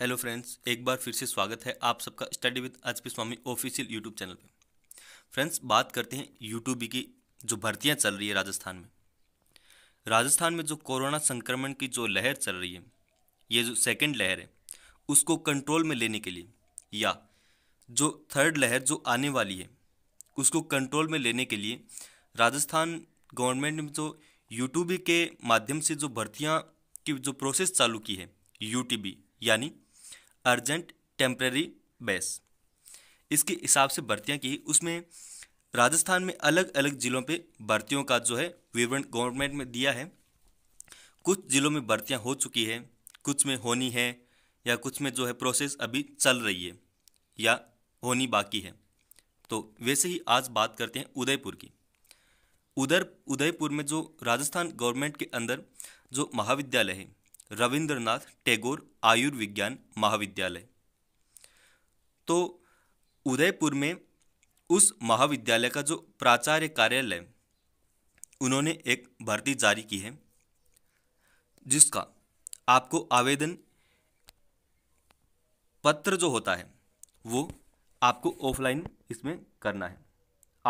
hello friends एक बार फिर से स्वागत है आप सबका स्टडी विद आज P Swami official YouTube channel पे फ्रेंड्स बात करते हैं यूट्यूब की जो भर्तियां चल रही है राजस्थान में राजस्थान में जो कोरोना संक्रमण की जो लहर चल रही है ये जो सेकेंड लहर है उसको कंट्रोल में लेने के लिए या जो थर्ड लहर जो आने वाली है उसको कंट्रोल में लेने के लिए राजस्थान गवर्नमेंट ने जो यूट्यूब के माध्यम से जो भर्तियाँ की जो प्रोसेस चालू की है यू यानी अर्जेंट टेम्प्रेरी बेस इसके हिसाब से भर्तियाँ की उसमें राजस्थान में अलग अलग ज़िलों पे भर्तियों का जो है विवरण गवर्नमेंट में दिया है कुछ ज़िलों में भर्तियाँ हो चुकी है कुछ में होनी है या कुछ में जो है प्रोसेस अभी चल रही है या होनी बाकी है तो वैसे ही आज बात करते हैं उदयपुर की उधर उदयपुर में जो राजस्थान गवर्नमेंट के अंदर जो महाविद्यालय है रविंद्रनाथ टैगोर आयुर्विज्ञान महाविद्यालय तो उदयपुर में उस महाविद्यालय का जो प्राचार्य कार्यालय उन्होंने एक भर्ती जारी की है जिसका आपको आवेदन पत्र जो होता है वो आपको ऑफलाइन इसमें करना है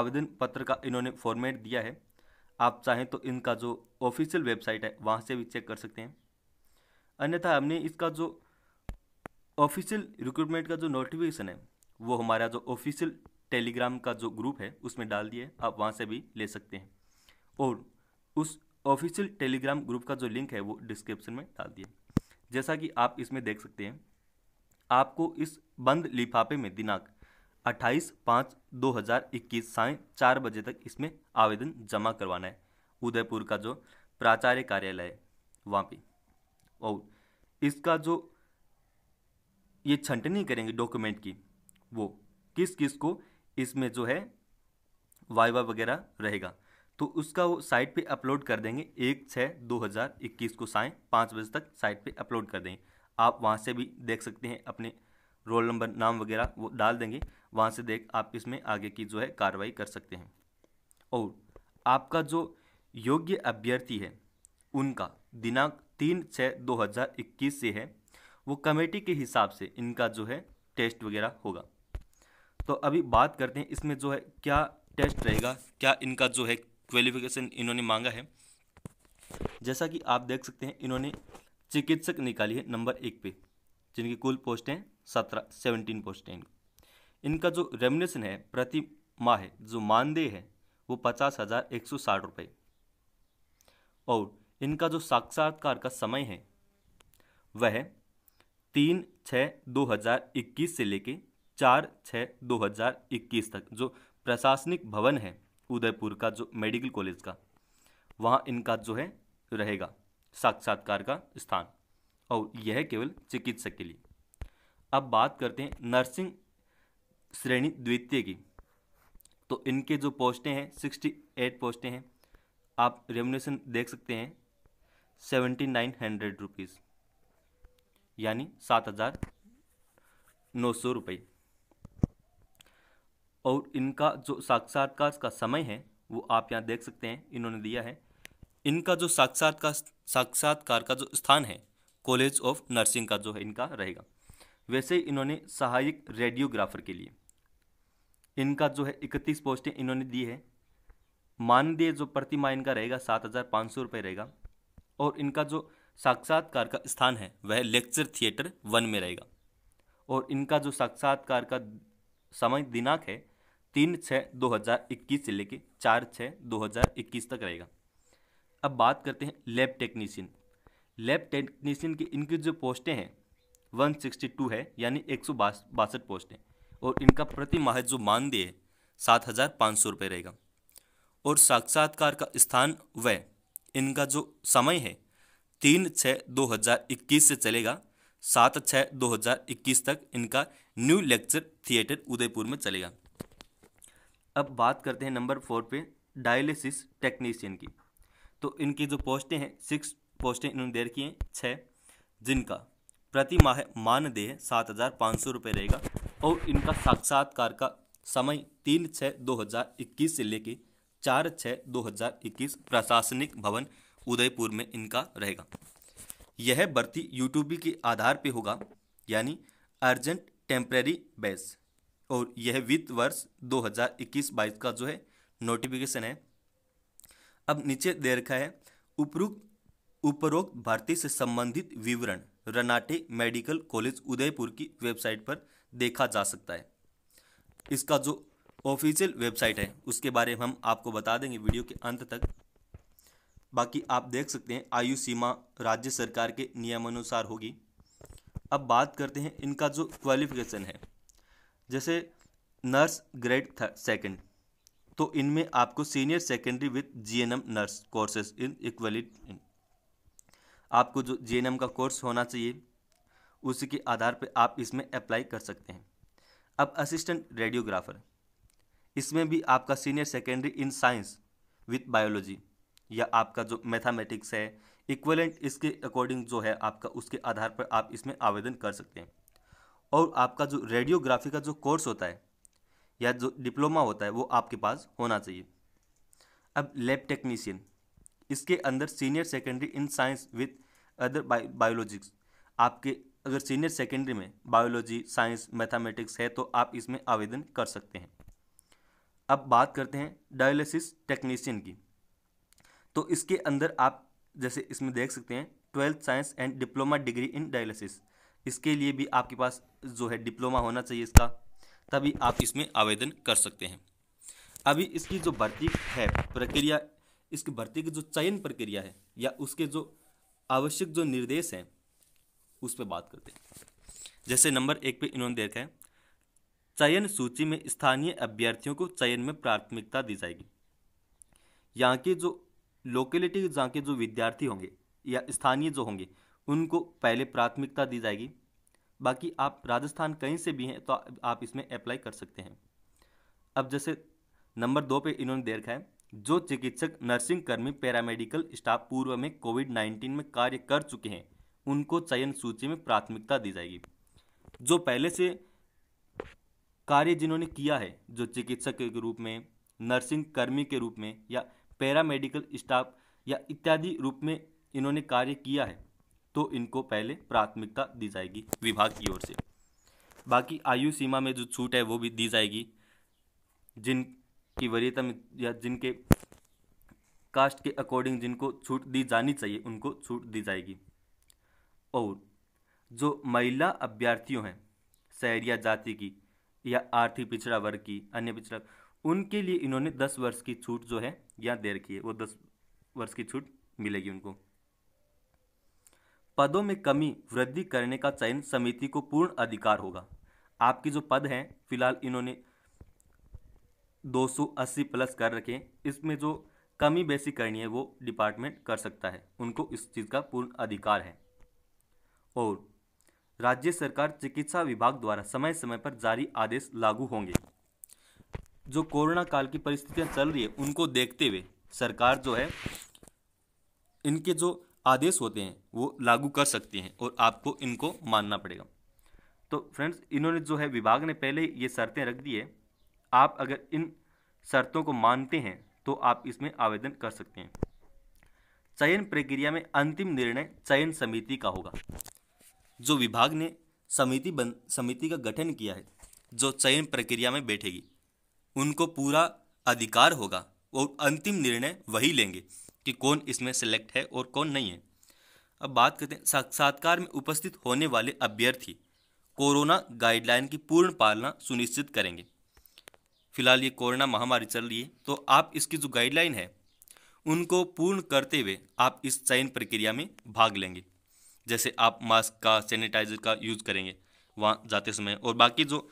आवेदन पत्र का इन्होंने फॉर्मेट दिया है आप चाहें तो इनका जो ऑफिशियल वेबसाइट है वहाँ से भी चेक कर सकते हैं अन्यथा हमने इसका जो ऑफिशियल रिक्रूटमेंट का जो नोटिफिकेशन है वो हमारा जो ऑफिशियल टेलीग्राम का जो ग्रुप है उसमें डाल दिया है आप वहाँ से भी ले सकते हैं और उस ऑफिशियल टेलीग्राम ग्रुप का जो लिंक है वो डिस्क्रिप्शन में डाल दिया जैसा कि आप इसमें देख सकते हैं आपको इस बंद लिफाफे में दिनांक 28 पाँच 2021 साय चार बजे तक इसमें आवेदन जमा करवाना है उदयपुर का जो प्राचार्य कार्यालय है वहाँ पर और इसका जो ये छंटनी करेंगे डॉक्यूमेंट की वो किस किस को इसमें जो है वाइवा वगैरह रहेगा तो उसका वो साइट पे अपलोड कर देंगे एक छः दो हज़ार इक्कीस को साएँ पाँच बजे तक साइट पे अपलोड कर देंगे आप वहाँ से भी देख सकते हैं अपने रोल नंबर नाम वगैरह वो डाल देंगे वहाँ से देख आप इसमें आगे की जो है कार्रवाई कर सकते हैं और आपका जो योग्य अभ्यर्थी है उनका दिनांक तीन छः दो हज़ार इक्कीस से है वो कमेटी के हिसाब से इनका जो है टेस्ट वगैरह होगा तो अभी बात करते हैं इसमें जो है क्या टेस्ट रहेगा क्या इनका जो है क्वालिफिकेशन इन्होंने मांगा है जैसा कि आप देख सकते हैं इन्होंने चिकित्सक निकाली है नंबर एक पे जिनकी कुल पोस्टें सत्रह सेवनटीन पोस्टें इनका जो रेमनेशन है प्रति माह जो मानदेय है वो पचास हज़ार एक सौ साठ रुपये और इनका जो साक्षात्कार का समय है वह तीन छः दो हज़ार इक्कीस से लेके चार छः दो हज़ार इक्कीस तक जो प्रशासनिक भवन है उदयपुर का जो मेडिकल कॉलेज का वहाँ इनका जो है रहेगा साक्षात्कार का स्थान और यह केवल चिकित्सक के लिए अब बात करते हैं नर्सिंग श्रेणी द्वितीय की तो इनके जो पोस्टें हैं सिक्सटी एट पोस्टें हैं आप रेमुनेशन देख सकते हैं सेवेंटी नाइन हंड्रेड रुपीज़ यानी सात हज़ार नौ सौ रुपये और इनका जो साक्षात्कार का समय है वो आप यहाँ देख सकते हैं इन्होंने दिया है इनका जो साक्षात्कार साक्षात्कार का जो स्थान है कॉलेज ऑफ नर्सिंग का जो है इनका रहेगा वैसे इन्होंने सहायक रेडियोग्राफर के लिए इनका जो है इकतीस पोस्टें इन्होंने दी है मानदेय जो प्रतिमा इनका रहेगा सात हज़ार पाँच सौ रुपये रहेगा और इनका जो साक्षात्कार का स्थान है वह लेक्चर थिएटर वन में रहेगा और इनका जो साक्षात्कार का समय दिनांक है तीन छः दो हज़ार इक्कीस से लेकर चार छः दो हज़ार इक्कीस तक रहेगा अब बात करते हैं लैब टेक्नीशियन लैब टेक्नीशियन की इनकी जो पोस्टें हैं वन सिक्सटी टू है यानी एक सौ बासठ पोस्टें और इनका प्रति माह जो मानदेय है सात हज़ार पाँच सौ रुपये रहेगा और साक्षात्कार का स्थान वह इनका जो समय है तीन छः 2021 से चलेगा सात छः 2021 तक इनका न्यू लेक्चर थिएटर उदयपुर में चलेगा अब बात करते हैं नंबर फोर पे डायलिसिस टेक्नीशियन की तो इनकी जो पोस्टें हैं सिक्स पोस्टें इन्होंने दे रखी हैं छः जिनका प्रति माह मानदेय सात हज़ार पाँच सौ रुपये रहेगा और इनका साक्षात्कार का समय तीन छः दो हज़ार इक्कीस से लेके चार छः दो हज़ार इक्कीस प्रशासनिक भवन उदयपुर में इनका रहेगा यह भर्ती यूट्यूबी के आधार पर होगा यानी अर्जेंट टेम्प्रेरी बेस और यह वित्त वर्ष 2021-22 का जो है नोटिफिकेशन है अब नीचे दे रखा है उपरोक्त उपरोक्त भर्ती से संबंधित विवरण रनाटे मेडिकल कॉलेज उदयपुर की वेबसाइट पर देखा जा सकता है इसका जो ऑफिशियल वेबसाइट है उसके बारे में हम आपको बता देंगे वीडियो के अंत तक बाकी आप देख सकते हैं आयु सीमा राज्य सरकार के नियमानुसार होगी अब बात करते हैं इनका जो क्वालिफिकेशन है जैसे नर्स ग्रेड सेकंड तो इनमें आपको senior secondary with GNM nurse courses इन इन आपको जो जीएनएम का कोर्स होना चाहिए उसी के आधार पर आप इसमें अप्लाई कर सकते हैं अब असिस्टेंट रेडियोग्राफर इसमें भी आपका senior secondary in science with biology या आपका जो मैथामेटिक्स है इक्वलेंट इसके अकॉर्डिंग जो है आपका उसके आधार पर आप इसमें आवेदन कर सकते हैं और आपका जो रेडियोग्राफी का जो कोर्स होता है या जो डिप्लोमा होता है वो आपके पास होना चाहिए अब लैब टेक्नीशियन इसके अंदर senior secondary in science with other biologics आपके अगर सीनियर सेकेंडरी में बायोलॉजी साइंस मैथमेटिक्स है तो आप इसमें आवेदन कर सकते हैं अब बात करते हैं डायलिसिस टेक्नीशियन की तो इसके अंदर आप जैसे इसमें देख सकते हैं twelfth science and diploma degree in dialysis इसके लिए भी आपके पास जो है डिप्लोमा होना चाहिए इसका तभी आप इसमें आवेदन कर सकते हैं अभी इसकी जो भर्ती है प्रक्रिया इसकी भर्ती की जो चयन प्रक्रिया है या उसके जो आवश्यक जो निर्देश हैं उस पर बात करते हैं जैसे नंबर एक पे इन्होंने देखा है चयन सूची में स्थानीय अभ्यर्थियों को चयन में प्राथमिकता दी जाएगी यहाँ के जो लोकेलिटी जहाँ के जो विद्यार्थी होंगे या स्थानीय जो होंगे उनको पहले प्राथमिकता दी जाएगी बाकी आप राजस्थान कहीं से भी हैं तो आप इसमें अप्लाई कर सकते हैं अब जैसे नंबर दो पे इन्होंने दे रखा है जो चिकित्सक नर्सिंग कर्मी पैरामेडिकल स्टाफ पूर्व में कोविड नाइन्टीन में कार्य कर चुके हैं उनको चयन सूची में प्राथमिकता दी जाएगी जो पहले से कार्य जिन्होंने किया है जो चिकित्सक के रूप में नर्सिंग कर्मी के रूप में या पैरामेडिकल स्टाफ या इत्यादि रूप में इन्होंने कार्य किया है तो इनको पहले प्राथमिकता दी जाएगी विभाग की ओर से बाकी आयु सीमा में जो छूट है वो भी दी जाएगी जिनकी वरीयता में या जिनके कास्ट के अकॉर्डिंग जिनको छूट दी जानी चाहिए उनको छूट दी जाएगी और जो महिला अभ्यर्थियों हैं शहर या जाति की या आर्थिक पिछड़ा वर्ग की अन्य पिछड़ा उनके लिए इन्होंने दस वर्ष की छूट जो है याद दे रखिए वो दस वर्ष की छूट मिलेगी उनको पदों में कमी वृद्धि करने का चयन समिति को पूर्ण अधिकार होगा आपके जो पद हैं फिलहाल इन्होंने 280 प्लस कर रखे इसमें जो कमी बेसी करनी है वो डिपार्टमेंट कर सकता है उनको इस चीज़ का पूर्ण अधिकार है और राज्य सरकार चिकित्सा विभाग द्वारा समय समय पर जारी आदेश लागू होंगे जो कोरोना काल की परिस्थितियां चल रही है उनको देखते हुए सरकार जो है इनके जो आदेश होते हैं वो लागू कर सकती हैं और आपको इनको मानना पड़ेगा तो फ्रेंड्स इन्होंने जो है विभाग ने पहले ये शर्तें रख दी है आप अगर इन शर्तों को मानते हैं तो आप इसमें आवेदन कर सकते हैं चयन प्रक्रिया में अंतिम निर्णय चयन समिति का होगा जो विभाग ने समिति बन समिति का गठन किया है जो चयन प्रक्रिया में बैठेगी उनको पूरा अधिकार होगा और अंतिम निर्णय वही लेंगे कि कौन इसमें सेलेक्ट है और कौन नहीं है अब बात करते हैं साक्षात्कार में उपस्थित होने वाले अभ्यर्थी कोरोना गाइडलाइन की पूर्ण पालना सुनिश्चित करेंगे फिलहाल ये कोरोना महामारी चल रही है तो आप इसकी जो गाइडलाइन है उनको पूर्ण करते हुए आप इस चयन प्रक्रिया में भाग लेंगे जैसे आप मास्क का सैनिटाइजर का यूज़ करेंगे वहाँ जाते समय और बाकी जो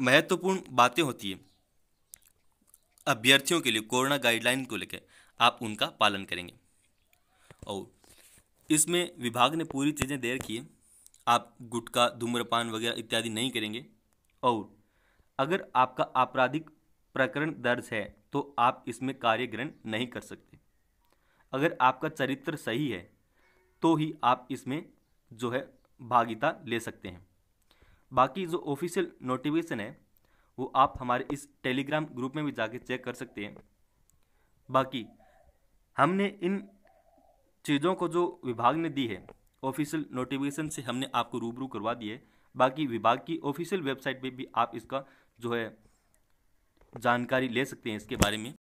महत्वपूर्ण बातें होती है अभ्यर्थियों के लिए कोरोना गाइडलाइन को लेकर आप उनका पालन करेंगे और इसमें विभाग ने पूरी चीज़ें देर की है आप गुटखा धूम्रपान वगैरह इत्यादि नहीं करेंगे और अगर आपका आपराधिक प्रकरण दर्ज है तो आप इसमें कार्य ग्रहण नहीं कर सकते अगर आपका चरित्र सही है तो ही आप इसमें जो है भागीता ले सकते हैं बाकी जो ऑफिशियल नोटिफिकेशन है वो आप हमारे इस टेलीग्राम ग्रुप में भी जाके चेक कर सकते हैं बाकी हमने इन चीज़ों को जो विभाग ने दी है ऑफिशियल नोटिफिकेशन से हमने आपको रूबरू करवा दी है बाकी विभाग की ऑफिशियल वेबसाइट पे भी आप इसका जो है जानकारी ले सकते हैं इसके बारे में